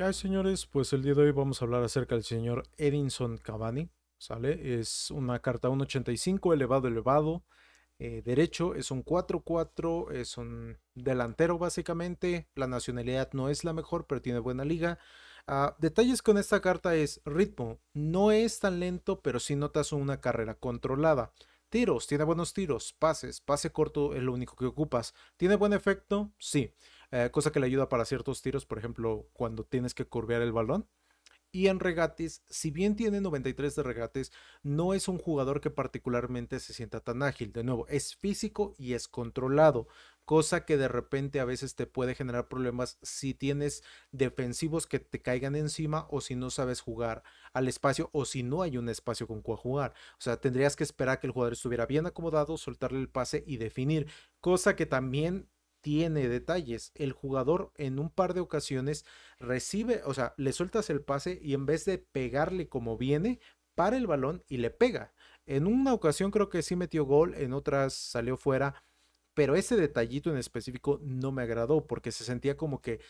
¿Qué señores? Pues el día de hoy vamos a hablar acerca del señor Edinson Cavani, ¿sale? Es una carta 1.85, elevado, elevado, eh, derecho, es un 4-4, es un delantero básicamente, la nacionalidad no es la mejor, pero tiene buena liga. Ah, detalles con esta carta es ritmo, no es tan lento, pero sí notas una carrera controlada. Tiros, tiene buenos tiros, pases, pase corto es lo único que ocupas. ¿Tiene buen efecto? Sí. Eh, cosa que le ayuda para ciertos tiros, por ejemplo, cuando tienes que curvear el balón. Y en regates, si bien tiene 93 de regates, no es un jugador que particularmente se sienta tan ágil. De nuevo, es físico y es controlado, cosa que de repente a veces te puede generar problemas si tienes defensivos que te caigan encima o si no sabes jugar al espacio o si no hay un espacio con cual jugar. O sea, tendrías que esperar que el jugador estuviera bien acomodado, soltarle el pase y definir, cosa que también tiene detalles. El jugador en un par de ocasiones recibe, o sea, le sueltas el pase y en vez de pegarle como viene, para el balón y le pega. En una ocasión creo que sí metió gol, en otras salió fuera, pero ese detallito en específico no me agradó porque se sentía como que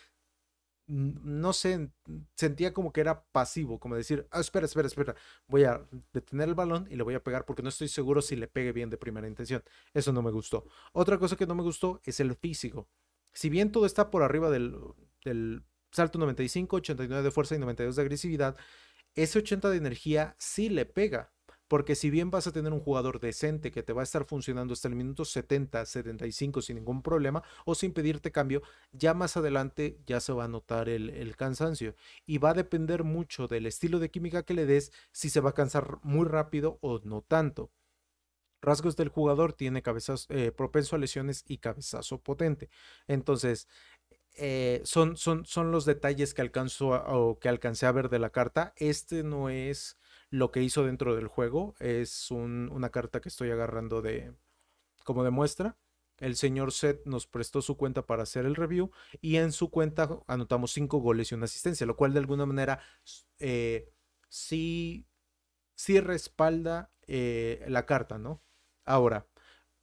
no sé, sentía como que era pasivo, como decir, ah, espera, espera, espera, voy a detener el balón y le voy a pegar porque no estoy seguro si le pegue bien de primera intención. Eso no me gustó. Otra cosa que no me gustó es el físico. Si bien todo está por arriba del, del salto 95, 89 de fuerza y 92 de agresividad, ese 80 de energía sí le pega. Porque si bien vas a tener un jugador decente que te va a estar funcionando hasta el minuto 70, 75 sin ningún problema o sin pedirte cambio, ya más adelante ya se va a notar el, cansancio. Y va a depender mucho del estilo de química que le des, si se va a cansar muy rápido o no tanto. Rasgos del jugador tiene cabezas eh, propenso a lesiones y cabezazo potente. Entonces, eh, son, son, son, los detalles que, alcanzo o que alcancé a ver de la carta. Este no es lo que hizo dentro del juego. Es una carta que estoy agarrando de como demuestra. El señor Seth nos prestó su cuenta para hacer el review y en su cuenta anotamos cinco goles y una asistencia, lo cual de alguna manera eh, sí, respalda eh, la carta, ¿no? Ahora,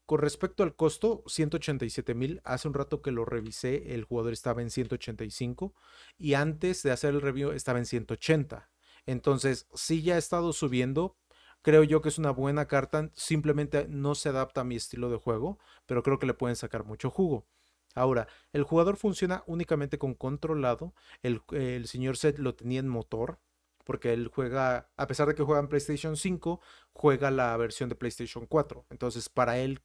con respecto al costo, 187 mil. Hace un rato que lo revisé, el jugador estaba en 185 y antes de hacer el review estaba en 180. Entonces, si ya ha estado subiendo. Creo yo que es una buena carta. Simplemente no se adapta a mi estilo de juego, pero creo que le pueden sacar mucho jugo. Ahora, el jugador funciona únicamente con controlado. El, señor Set lo tenía en motor, porque él juega, a pesar de que juega en PlayStation 5, juega la versión de PlayStation 4. Entonces, para él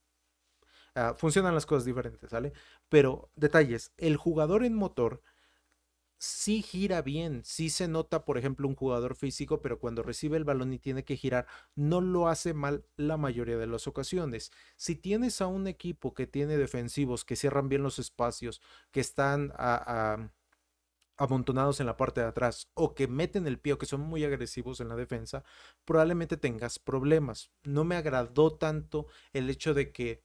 ah, funcionan las cosas diferentes, ¿sale? Pero, detalles, el jugador en motor si gira bien, si se nota, por ejemplo, un jugador físico, pero cuando recibe el balón y tiene que girar, no lo hace mal la mayoría de las ocasiones. Si tienes a un equipo que tiene defensivos, que cierran bien los espacios, que están amontonados en la parte de atrás o que meten el pie o que son muy agresivos en la defensa, probablemente tengas problemas. No me agradó tanto el hecho de que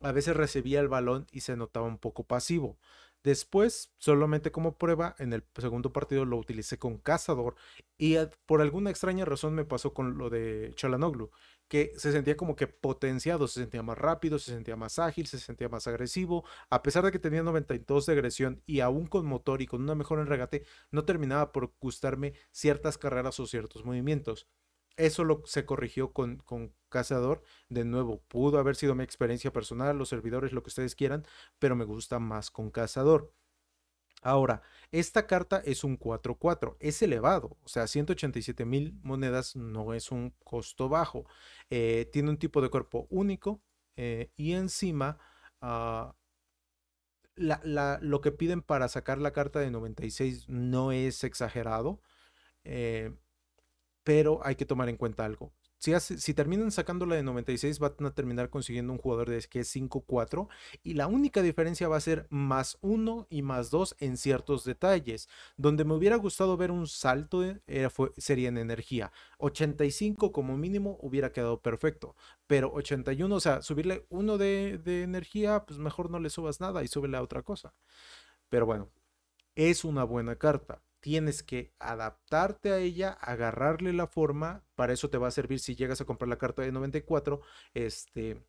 a veces recibía el balón y se notaba un poco pasivo. Después, solamente como prueba, en el segundo partido lo utilicé con Cazador y por alguna extraña razón me pasó con lo de Chalanoglu, que se sentía como que potenciado, se sentía más rápido, se sentía más ágil, se sentía más agresivo, a pesar de que tenía 92 de agresión y aún con motor y con una mejora en regate, no terminaba por gustarme ciertas carreras o ciertos movimientos. Eso lo, se corrigió con, Cazador. De nuevo, pudo haber sido mi experiencia personal, los servidores, lo que ustedes quieran, pero me gusta más con Cazador. Ahora, esta carta es un 4-4, es elevado, o sea, 187 mil monedas no es un costo bajo. Eh, tiene un tipo de cuerpo único eh, y encima ah, lo que piden para sacar la carta de 96 no es exagerado. Eh, pero hay que tomar en cuenta algo. Si, si, terminan sacando la de 96, van a terminar consiguiendo un jugador de que es 5-4 y la única diferencia va a ser más 1 y más 2 en ciertos detalles. Donde me hubiera gustado ver un salto eh, era, sería en energía. 85 como mínimo hubiera quedado perfecto, pero 81, o sea, subirle uno de, de energía, pues mejor no le subas nada y súbele a otra cosa. Pero bueno, es una buena carta tienes que adaptarte a ella, agarrarle la forma, para eso te va a servir si llegas a comprar la carta de 94, este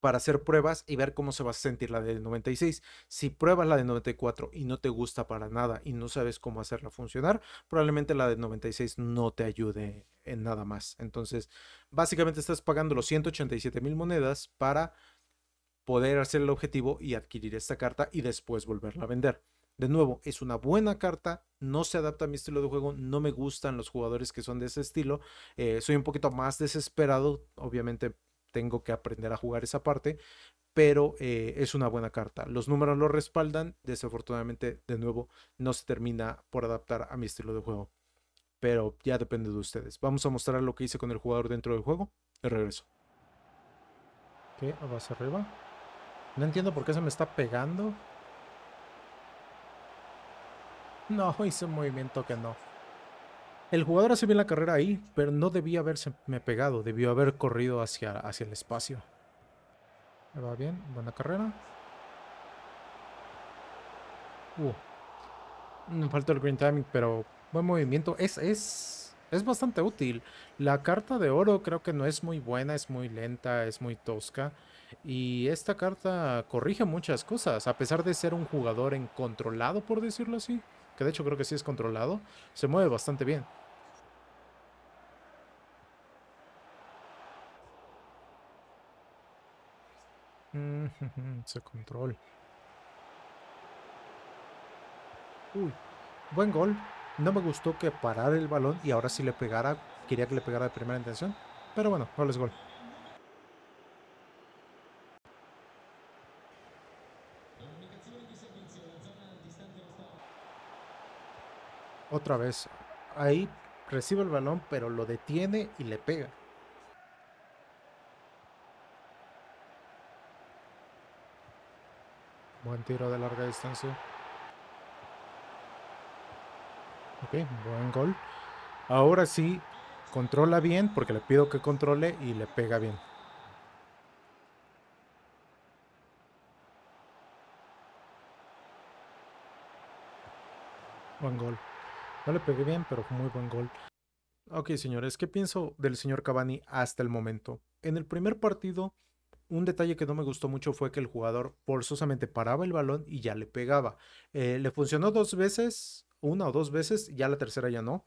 para hacer pruebas y ver cómo se va a sentir la de 96. Si pruebas la de 94 y no te gusta para nada y no sabes cómo hacerla funcionar, probablemente la de 96 no te ayude en nada más. Entonces, básicamente estás pagando los 187 mil monedas para poder hacer el objetivo y adquirir esta carta y después volverla a vender. De nuevo, es una buena carta, no se adapta a mi estilo de juego, no me gustan los jugadores que son de ese estilo, eh, soy un poquito más desesperado, obviamente tengo que aprender a jugar esa parte, pero eh, es una buena carta. Los números lo respaldan, desafortunadamente, de nuevo, no se termina por adaptar a mi estilo de juego, pero ya depende de ustedes. Vamos a mostrar lo que hice con el jugador dentro del juego, el regreso. ¿Qué? base arriba? No entiendo por qué se me está pegando. No, hice un movimiento que no. El jugador hace bien la carrera ahí, pero no debía haberse me pegado, debió haber corrido hacia, hacia el espacio. va bien, buena carrera. Uh. me faltó el green timing, pero buen movimiento. Es, es, es bastante útil. La carta de oro creo que no es muy buena, es muy lenta, es muy tosca. Y esta carta corrige muchas cosas, a pesar de ser un jugador en controlado, por decirlo así que de hecho creo que sí es controlado, se mueve bastante bien. Se control. Uy, buen gol. No me gustó que parara el balón y ahora si le pegara, quería que le pegara de primera intención. Pero bueno, no gol. otra vez. Ahí recibe el balón, pero lo detiene y le pega. Buen tiro de larga distancia. Ok, buen gol. Ahora sí, controla bien porque le pido que controle y le pega bien. Buen gol. No le pegué bien, pero fue muy buen gol. Ok, señores, ¿qué pienso del señor Cavani hasta el momento? En el primer partido, un detalle que no me gustó mucho fue que el jugador forzosamente paraba el balón y ya le pegaba. Eh, le funcionó dos veces, una o dos veces, ya la tercera ya no.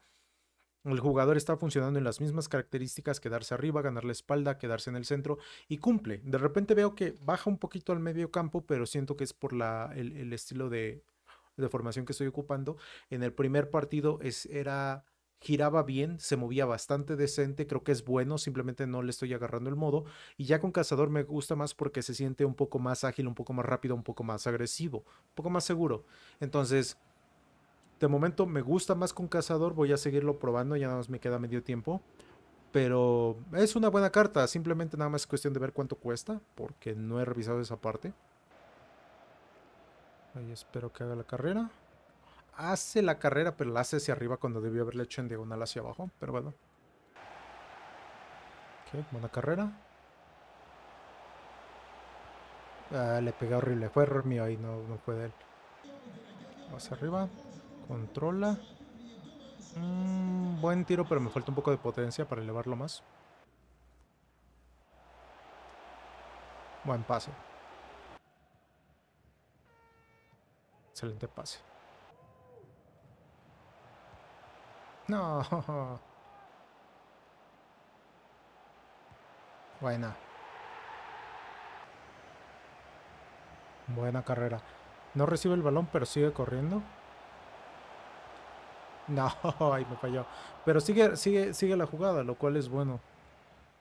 El jugador está funcionando en las mismas características, quedarse arriba, ganar la espalda, quedarse en el centro y cumple. De repente veo que baja un poquito al medio campo, pero siento que es por la, el, estilo de, de formación que estoy ocupando, en el primer partido es, era giraba bien, se movía bastante decente, creo que es bueno, simplemente no le estoy agarrando el modo. Y ya con Cazador me gusta más porque se siente un poco más ágil, un poco más rápido, un poco más agresivo, un poco más seguro. Entonces, de momento me gusta más con Cazador, voy a seguirlo probando, ya nada más me queda medio tiempo. Pero es una buena carta, simplemente nada más es cuestión de ver cuánto cuesta, porque no he revisado esa parte. Ahí espero que haga la carrera. Hace la carrera, pero la hace hacia arriba cuando debió haberle hecho en diagonal hacia abajo. Pero bueno. Ok, buena carrera. Ah, le pegué horrible. Fue error mío ahí, no, no fue Hacia arriba. Controla. Mm, buen tiro, pero me falta un poco de potencia para elevarlo más. Buen paso Excelente pase. No. Buena. Buena carrera. No recibe el balón, pero sigue corriendo. No, ay, me falló. Pero sigue, sigue, sigue la jugada, lo cual es bueno.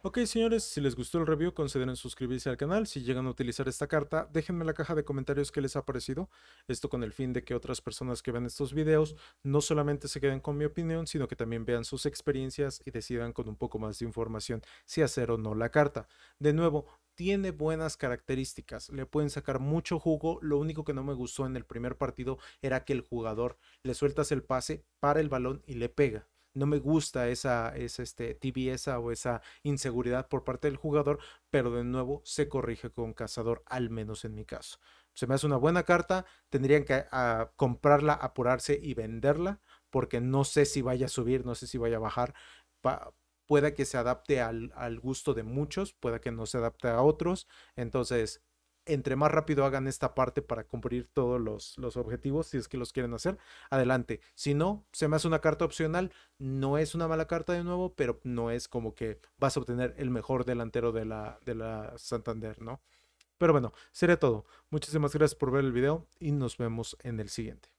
Ok señores, si les gustó el review consideren suscribirse al canal, si llegan a utilizar esta carta déjenme en la caja de comentarios qué les ha parecido, esto con el fin de que otras personas que ven estos videos no solamente se queden con mi opinión, sino que también vean sus experiencias y decidan con un poco más de información si hacer o no la carta. De nuevo, tiene buenas características, le pueden sacar mucho jugo, lo único que no me gustó en el primer partido era que el jugador le sueltas el pase, para el balón y le pega no me gusta esa, esa este, tibieza o esa inseguridad por parte del jugador, pero de nuevo se corrige con cazador, al menos en mi caso. Se me hace una buena carta, tendrían que comprarla, apurarse y venderla, porque no sé si vaya a subir, no sé si vaya a bajar. Puede pueda que se adapte al, gusto de muchos, puede que no se adapte a otros. Entonces, entre más rápido hagan esta parte para cumplir todos los, los, objetivos, si es que los quieren hacer, adelante. Si no, se me hace una carta opcional, no es una mala carta de nuevo, pero no es como que vas a obtener el mejor delantero de la, de la Santander, ¿no? Pero bueno, sería todo. Muchísimas gracias por ver el video y nos vemos en el siguiente.